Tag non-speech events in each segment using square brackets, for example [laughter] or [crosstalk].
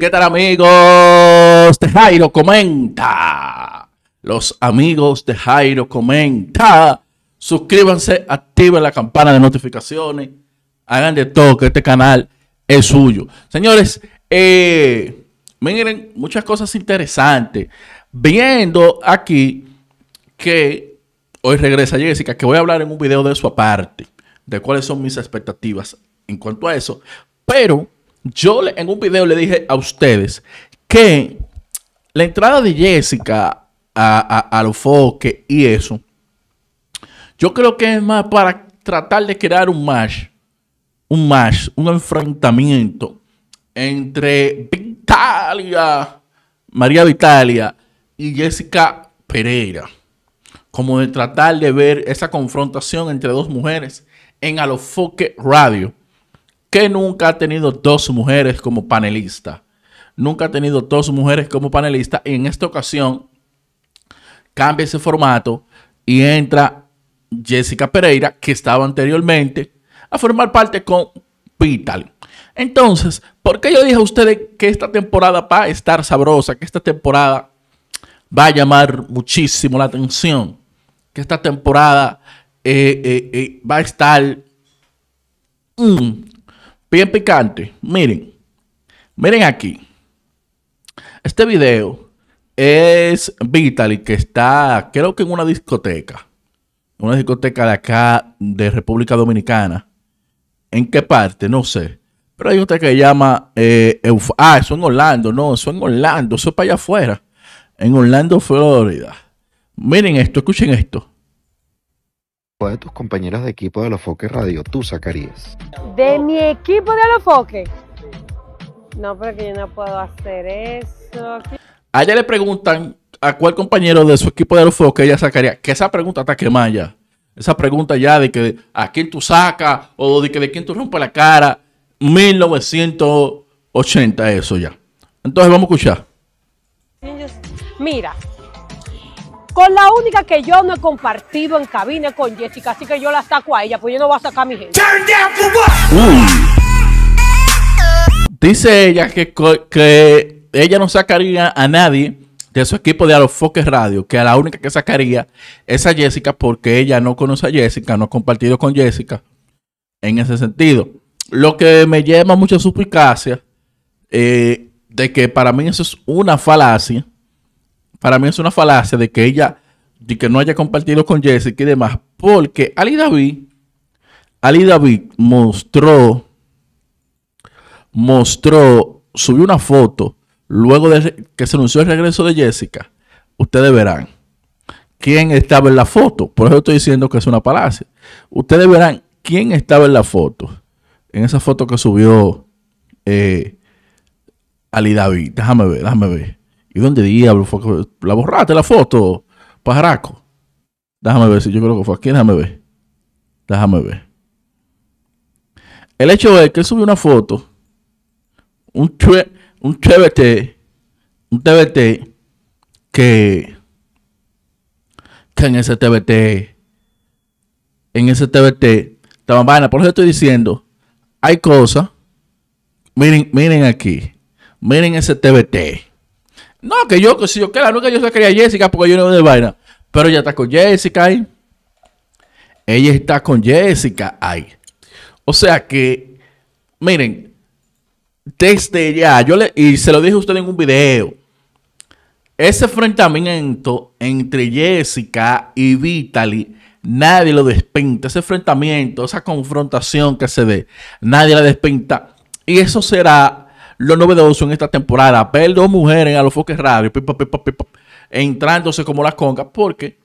¿Qué tal amigos? De Jairo comenta. Los amigos de Jairo comenta. Suscríbanse, activen la campana de notificaciones. Hagan de todo que este canal es suyo. Señores, eh, miren muchas cosas interesantes. Viendo aquí que hoy regresa Jessica, que voy a hablar en un video de su aparte, de cuáles son mis expectativas en cuanto a eso. Pero yo en un video le dije a ustedes que la entrada de Jessica a, a, y eso, yo creo que es más para tratar de crear un match, un match, un enfrentamiento entre Vitalia, María Vitalia y Jessica Pereira, como de tratar de ver esa confrontación entre dos mujeres en Alofoque Radio que nunca ha tenido dos mujeres como panelista. Nunca ha tenido dos mujeres como panelista. Y en esta ocasión cambia ese formato y entra Jessica Pereira, que estaba anteriormente, a formar parte con Vital. Entonces, ¿por qué yo dije a ustedes que esta temporada va a estar sabrosa? Que esta temporada va a llamar muchísimo la atención. Que esta temporada eh, eh, eh, va a estar... Bien picante. Miren. Miren aquí. Este video es Vitaly que está, creo que en una discoteca. Una discoteca de acá, de República Dominicana. ¿En qué parte? No sé. Pero hay otra que llama. Eh, ah, eso en Orlando. No, eso en Orlando. Eso es para allá afuera. En Orlando, Florida. Miren esto, escuchen esto. ¿Cuál de tus compañeros de equipo de los Alofoque Radio tú sacarías? De mi equipo de los Alofoque. No, porque yo no puedo hacer eso. A ella le preguntan a cuál compañero de su equipo de los Alofoque ella sacaría. Que esa pregunta está quemada Esa pregunta ya de que a quién tú sacas o de que de quién tú rompes la cara. 1980 eso ya. Entonces vamos a escuchar. Mira, la única que yo no he compartido en cabina con Jessica, así que yo la saco a ella, pues yo no voy a sacar a mi gente. Dice ella que, que ella no sacaría a nadie de su equipo de Foques Radio, que la única que sacaría es a Jessica porque ella no conoce a Jessica, no ha compartido con Jessica en ese sentido. Lo que me lleva mucha suplicacia eh, de que para mí eso es una falacia para mí es una falacia de que ella, de que no haya compartido con Jessica y demás, porque Ali David, Ali David mostró, mostró, subió una foto luego de que se anunció el regreso de Jessica. Ustedes verán quién estaba en la foto. Por eso estoy diciendo que es una falacia. Ustedes verán quién estaba en la foto. En esa foto que subió eh, Ali David. Déjame ver, déjame ver. ¿Y dónde diablo fue? ¿La borraste la foto, pajaraco? Déjame ver si yo creo que fue aquí. Déjame ver. Déjame ver. El hecho es que él subió una foto, un, un TBT, un TBT que, que en ese TBT, en ese TBT, estaban vaina. Por eso estoy diciendo, hay cosas. Miren, miren aquí. Miren ese TBT. No, que yo, que si yo, quiera. nunca yo quería a Jessica porque yo no veo de vaina. Pero ella está con Jessica ahí. Ella está con Jessica ahí. O sea que, miren, desde ya, yo le, y se lo dije a usted en un video. Ese enfrentamiento entre Jessica y Vitaly, nadie lo despinta. Ese enfrentamiento, esa confrontación que se ve, nadie la despinta. Y eso será lo novedoso en esta temporada, ver dos mujeres a los foques radio, entrándose como las congas, porque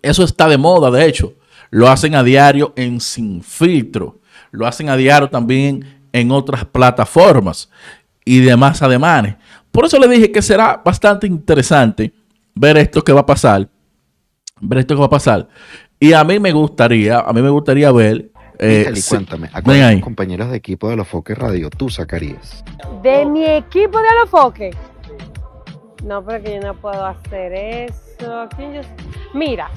eso está de moda, de hecho. Lo hacen a diario en Sin Filtro. Lo hacen a diario también en otras plataformas y demás ademanes. Por eso le dije que será bastante interesante ver esto que va a pasar. Ver esto que va a pasar. Y a mí me gustaría, a mí me gustaría ver eh, cuéntame, ¿a cuántos compañeros de equipo de los Foques Radio tú sacarías? De mi equipo de los Foques. No, porque yo no puedo hacer eso. Mira,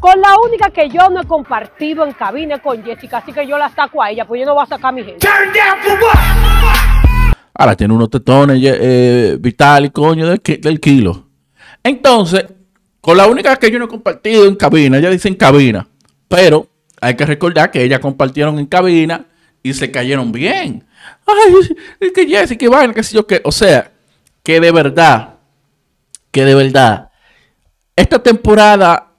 con la única que yo no he compartido en cabina con Jessica, así que yo la saco a ella, pues yo no voy a sacar a mi gente. Ahora tiene unos tetones eh, vital y coño del, del kilo. Entonces, con la única que yo no he compartido en cabina, ella dice en cabina, pero hay que recordar que ellas compartieron en cabina y se cayeron bien. Ay, que Jessy, que vaina, que sé yo que, O sea, que de verdad, que de verdad, esta temporada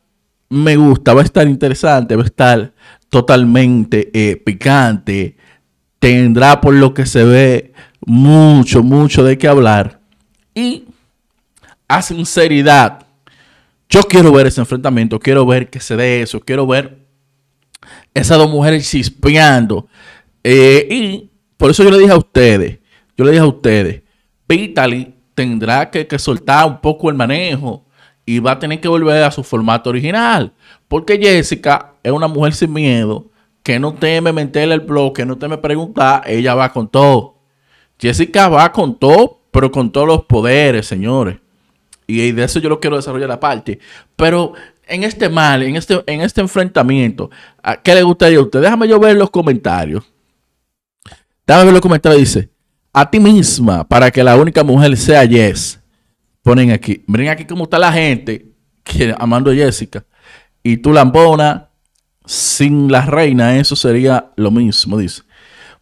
me gusta, va a estar interesante, va a estar totalmente eh, picante. Tendrá por lo que se ve mucho, mucho de qué hablar. Y a sinceridad, yo quiero ver ese enfrentamiento, quiero ver que se dé eso, quiero ver esas dos mujeres chispeando. Eh, y por eso yo le dije a ustedes, yo le dije a ustedes, Vitaly tendrá que, soltar un poco el manejo y va a tener que volver a su formato original. Porque Jessica es una mujer sin miedo, que no teme meterle el bloque, no teme preguntar, ella va con todo. Jessica va con todo, pero con todos los poderes, señores. Y de eso yo lo quiero desarrollar parte, Pero en este mal, en este, en este enfrentamiento, ¿qué le gustaría a usted? Déjame yo ver los comentarios. Déjame ver los comentarios. Dice, a ti misma, para que la única mujer sea Jess. Ponen aquí, miren aquí cómo está la gente que, amando a Jessica. Y tú, Lambona, sin la reina, eso sería lo mismo, dice.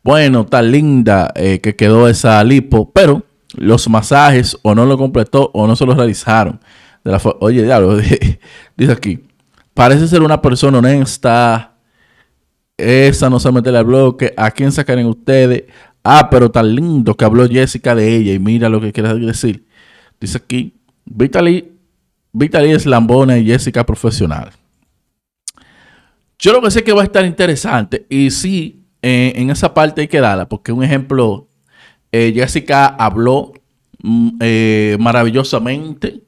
Bueno, está linda eh, que quedó esa lipo, pero los masajes o no lo completó o no se los realizaron. Oye, ya [laughs] dice aquí. Parece ser una persona honesta. Esa no se mete al bloque. ¿A quién sacarían ustedes? Ah, pero tan lindo que habló Jessica de ella. Y mira lo que quiere decir. Dice aquí, Vitaly, Vitaly es lambona y Jessica profesional. Yo lo que sé que va a estar interesante. Y sí, en esa parte hay que darla. Porque un ejemplo, eh, Jessica habló mm, eh, maravillosamente.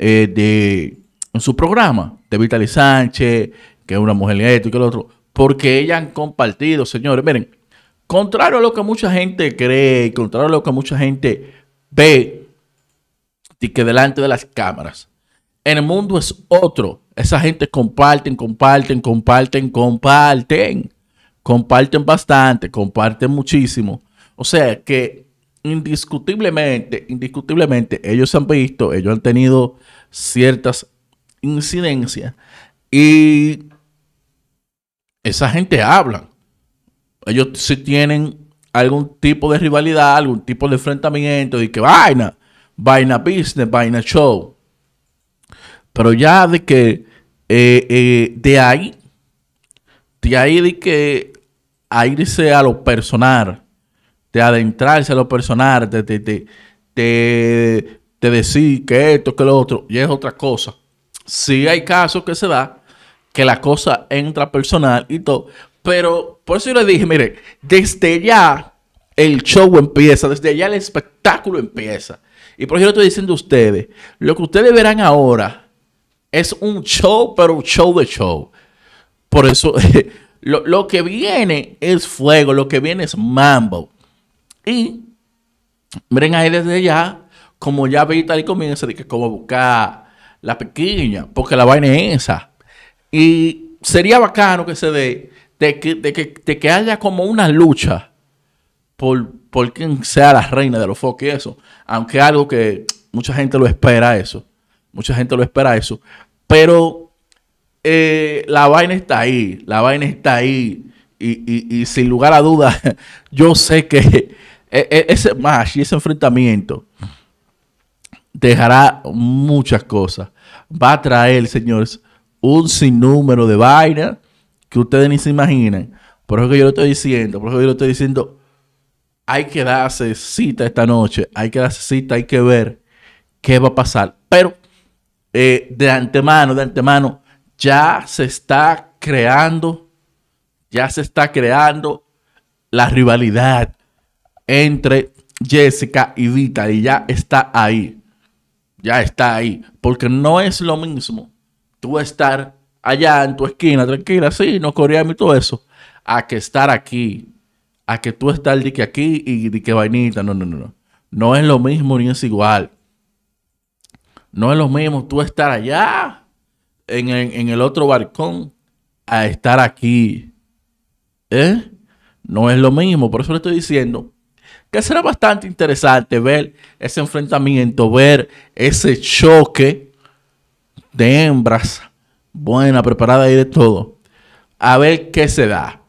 Eh, de en su programa de Vitali Sánchez, que es una mujer esto y que lo otro, porque ellas han compartido, señores, miren, contrario a lo que mucha gente cree, contrario a lo que mucha gente ve, y que delante de las cámaras, en el mundo es otro. Esa gente comparten, comparten, comparten, comparten, comparten bastante, comparten muchísimo. O sea que indiscutiblemente, indiscutiblemente, ellos han visto, ellos han tenido ciertas incidencias y esa gente habla. Ellos si tienen algún tipo de rivalidad, algún tipo de enfrentamiento y que vaina, vaina business, vaina show. Pero ya de que eh, eh, de ahí, de ahí de que Ahí irse a lo personal, adentrarse a lo personal, te decir que esto, que lo otro, y es otra cosa. Si sí hay casos que se da que la cosa entra personal y todo, pero por eso yo le dije, mire, desde ya el show empieza, desde ya el espectáculo empieza. Y por eso yo estoy diciendo a ustedes, lo que ustedes verán ahora es un show, pero un show de show. Por eso, [laughs] lo, lo que viene es fuego, lo que viene es mambo. Y miren ahí desde allá, como ya ve y tal y comienza, de que como buscar la pequeña, porque la vaina es esa. Y sería bacano que se dé, de que, de que, haya como una lucha por, quien sea la reina de los foques y eso. Aunque algo que mucha gente lo espera eso. Mucha gente lo espera eso. Pero eh, la vaina está ahí, la vaina está ahí. y sin lugar a dudas, [laughs] yo sé que e, e, ese match y ese enfrentamiento dejará muchas cosas. Va a traer, señores, un sinnúmero de vainas que ustedes ni se imaginan. Por eso que yo lo estoy diciendo, por eso yo lo estoy diciendo, hay que darse cita esta noche, hay que darse cita, hay que ver qué va a pasar. Pero eh, de antemano, de antemano, ya se está creando, ya se está creando la rivalidad entre Jessica y Vita y ya está ahí. Ya está ahí. Porque no es lo mismo tú estar allá en tu esquina, tranquila, sí, no coreamos y todo eso, a que estar aquí. A que tú estás de que aquí y de que vainita. No, no, no, no. No es lo mismo ni es igual. No es lo mismo tú estar allá en, en el otro balcón a estar aquí. ¿Eh? No es lo mismo. Por eso le estoy diciendo que será bastante interesante ver ese enfrentamiento, ver ese choque de hembras buena, preparada y de todo. A ver qué se da,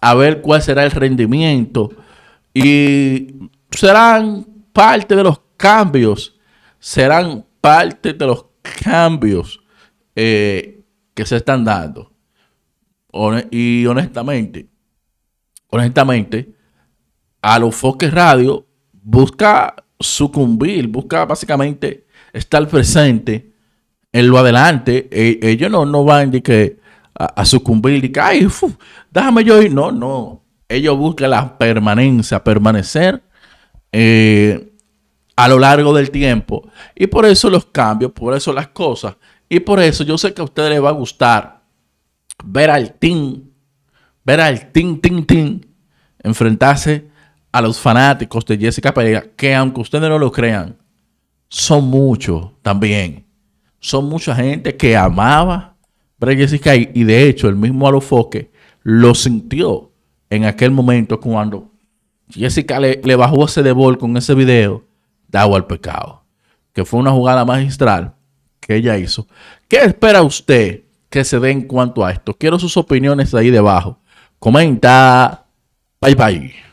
a ver cuál será el rendimiento y serán parte de los cambios, serán parte de los cambios eh, que se están dando. Y honestamente, honestamente, a los foques Radio busca sucumbir, busca básicamente estar presente en lo adelante. E, ellos no, no van que a, sucumbir, de que, ay, déjame yo ir. No, no. Ellos buscan la permanencia, permanecer eh, a lo largo del tiempo. Y por eso los cambios, por eso las cosas. Y por eso yo sé que a ustedes les va a gustar ver al team, ver al team, team, team, enfrentarse a los fanáticos de Jessica Pereira, que aunque ustedes no lo crean, son muchos también. Son mucha gente que amaba a Jessica y, de hecho el mismo Alofoque lo sintió en aquel momento cuando Jessica le, bajó ese de con ese video, dado al pecado, que fue una jugada magistral que ella hizo. ¿Qué espera usted que se dé en cuanto a esto? Quiero sus opiniones ahí debajo. Comenta. Bye bye.